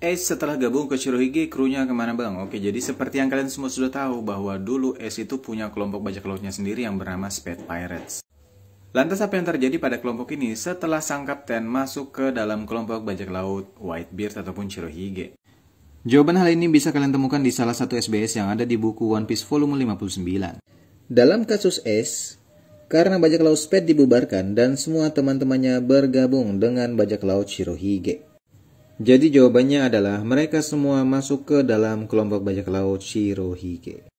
S eh, setelah gabung ke Shirohige, krunya kemana bang? Oke, jadi seperti yang kalian semua sudah tahu bahwa dulu S itu punya kelompok bajak lautnya sendiri yang bernama Spade Pirates. Lantas apa yang terjadi pada kelompok ini setelah sang kapten masuk ke dalam kelompok bajak laut Whitebeard ataupun Shirohige? Jawaban hal ini bisa kalian temukan di salah satu SBS yang ada di buku One Piece volume 59. Dalam kasus S, karena bajak laut Spade dibubarkan dan semua teman-temannya bergabung dengan bajak laut Shirohige. Jadi jawabannya adalah mereka semua masuk ke dalam kelompok bajak laut Shirohige.